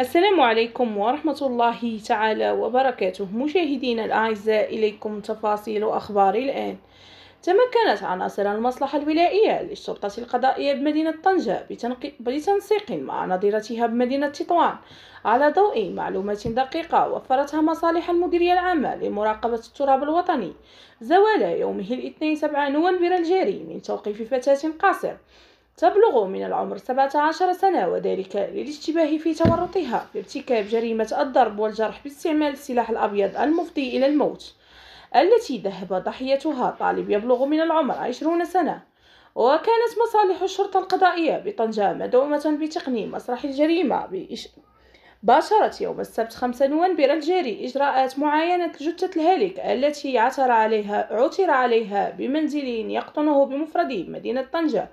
السلام عليكم ورحمة الله تعالى وبركاته مشاهدينا الأعزاء إليكم تفاصيل أخبار الآن تمكنت عناصر المصلحة الولائية للشرطة القضائية بمدينة طنجة بتنسيق مع نظيرتها بمدينة تطوان على ضوء معلومات دقيقة وفرتها مصالح المديرية العامة لمراقبة التراب الوطني زوال يومه الاثنين سبعة نوفمبر الجاري من توقيف فتاة قاصر تبلغ من العمر 17 سنة وذلك للاشتباه في تورطها لارتكاب جريمة الضرب والجرح باستعمال السلاح الأبيض المفضي إلى الموت التي ذهب ضحيتها طالب يبلغ من العمر 20 سنة وكانت مصالح الشرطة القضائية بطنجة مدعومة بتقنين مسرح الجريمة باشرت يوم السبت 5 نوفمبر الجاري إجراءات معاينة جثة الهالك التي عثر عليها عثر عليها بمنزل يقطنه بمفرده مدينة طنجة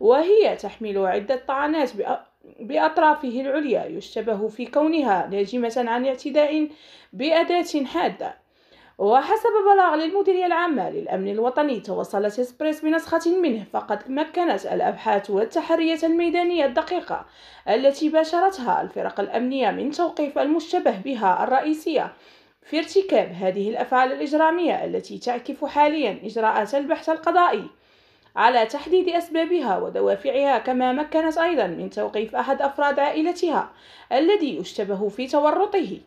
وهي تحمل عدة طعنات بأطرافه العليا يشتبه في كونها ناجمة عن اعتداء بأداة حادة وحسب بلاغ للمديرية العامة للأمن الوطني توصلت إسبريس بنسخة منه فقد مكنت الأبحاث والتحرية الميدانية الدقيقة التي باشرتها الفرق الأمنية من توقيف المشتبه بها الرئيسية في ارتكاب هذه الأفعال الإجرامية التي تعكف حاليا إجراءات البحث القضائي على تحديد أسبابها ودوافعها كما مكنت أيضا من توقيف أحد أفراد عائلتها الذي يشتبه في تورطه